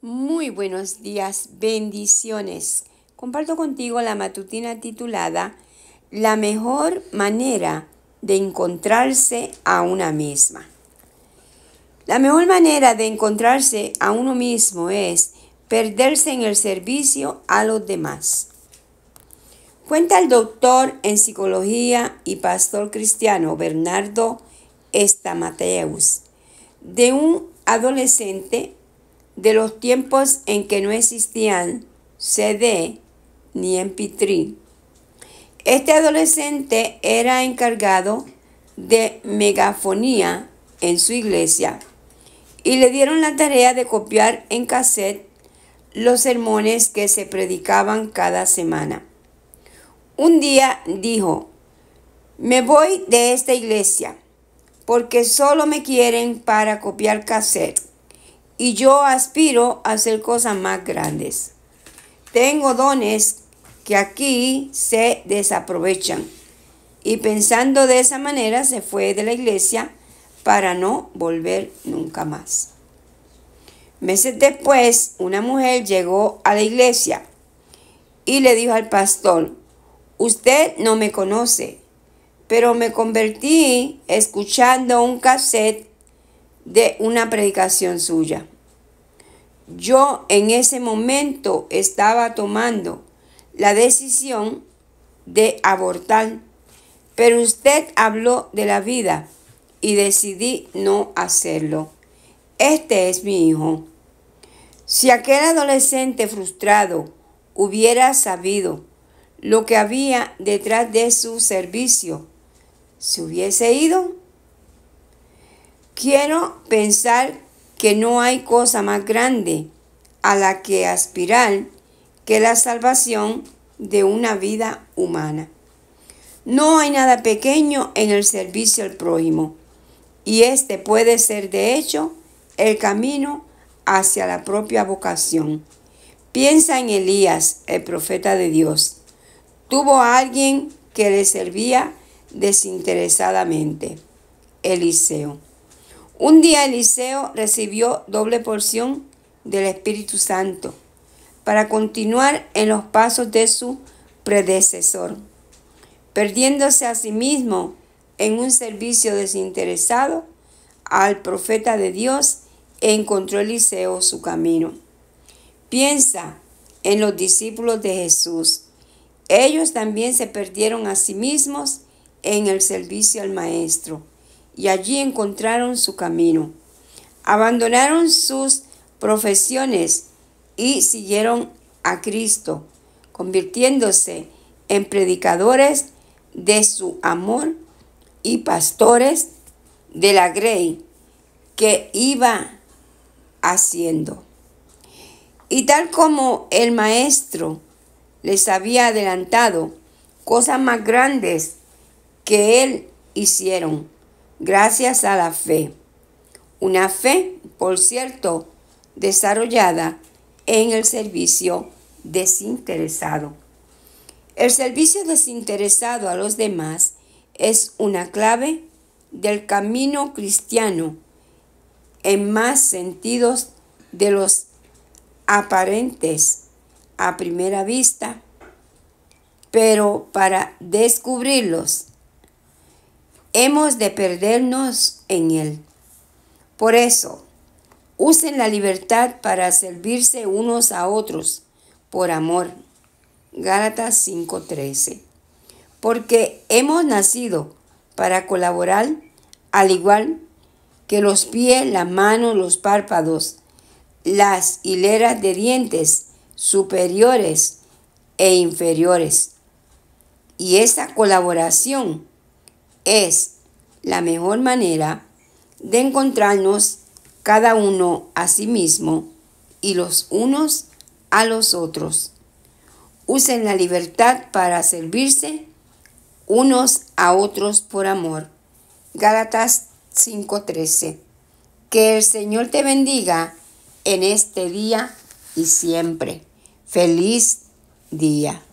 Muy buenos días, bendiciones. Comparto contigo la matutina titulada La mejor manera de encontrarse a una misma. La mejor manera de encontrarse a uno mismo es perderse en el servicio a los demás. Cuenta el doctor en psicología y pastor cristiano Bernardo Estamateus de un adolescente de los tiempos en que no existían CD ni MP3. Este adolescente era encargado de megafonía en su iglesia y le dieron la tarea de copiar en cassette los sermones que se predicaban cada semana. Un día dijo, me voy de esta iglesia porque solo me quieren para copiar cassette y yo aspiro a hacer cosas más grandes. Tengo dones que aquí se desaprovechan. Y pensando de esa manera se fue de la iglesia para no volver nunca más. Meses después, una mujer llegó a la iglesia y le dijo al pastor, usted no me conoce, pero me convertí escuchando un cassette de una predicación suya. Yo en ese momento estaba tomando la decisión de abortar, pero usted habló de la vida y decidí no hacerlo. Este es mi hijo. Si aquel adolescente frustrado hubiera sabido lo que había detrás de su servicio, ¿se hubiese ido? Quiero pensar que no hay cosa más grande a la que aspirar que la salvación de una vida humana. No hay nada pequeño en el servicio al prójimo y este puede ser de hecho el camino hacia la propia vocación. Piensa en Elías, el profeta de Dios. Tuvo a alguien que le servía desinteresadamente, Eliseo. Un día Eliseo recibió doble porción del Espíritu Santo para continuar en los pasos de su predecesor, perdiéndose a sí mismo en un servicio desinteresado al profeta de Dios, encontró Eliseo su camino. Piensa en los discípulos de Jesús. Ellos también se perdieron a sí mismos en el servicio al Maestro y allí encontraron su camino. Abandonaron sus profesiones y siguieron a Cristo, convirtiéndose en predicadores de su amor y pastores de la grey que iba haciendo. Y tal como el maestro les había adelantado cosas más grandes que él hicieron gracias a la fe. Una fe, por cierto, desarrollada en el servicio desinteresado. El servicio desinteresado a los demás es una clave del camino cristiano en más sentidos de los aparentes a primera vista, pero para descubrirlos hemos de perdernos en Él. Por eso, usen la libertad para servirse unos a otros por amor. Gálatas 5:13. Porque hemos nacido para colaborar al igual que los pies, las manos, los párpados, las hileras de dientes superiores e inferiores. Y esa colaboración es la mejor manera de encontrarnos cada uno a sí mismo y los unos a los otros. Usen la libertad para servirse unos a otros por amor. Gálatas 5:13. Que el Señor te bendiga en este día y siempre. Feliz día.